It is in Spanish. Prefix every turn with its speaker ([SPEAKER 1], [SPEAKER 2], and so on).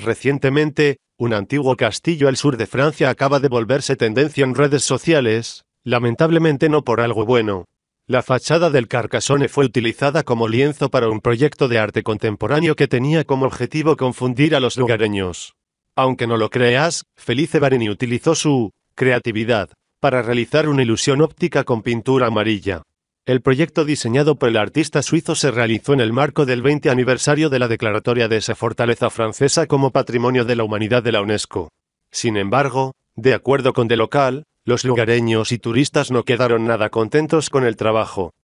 [SPEAKER 1] Recientemente, un antiguo castillo al sur de Francia acaba de volverse tendencia en redes sociales, lamentablemente no por algo bueno. La fachada del Carcassonne fue utilizada como lienzo para un proyecto de arte contemporáneo que tenía como objetivo confundir a los lugareños. Aunque no lo creas, Felice Barini utilizó su creatividad para realizar una ilusión óptica con pintura amarilla. El proyecto diseñado por el artista suizo se realizó en el marco del 20 aniversario de la declaratoria de esa fortaleza francesa como Patrimonio de la Humanidad de la UNESCO. Sin embargo, de acuerdo con De Local, los lugareños y turistas no quedaron nada contentos con el trabajo,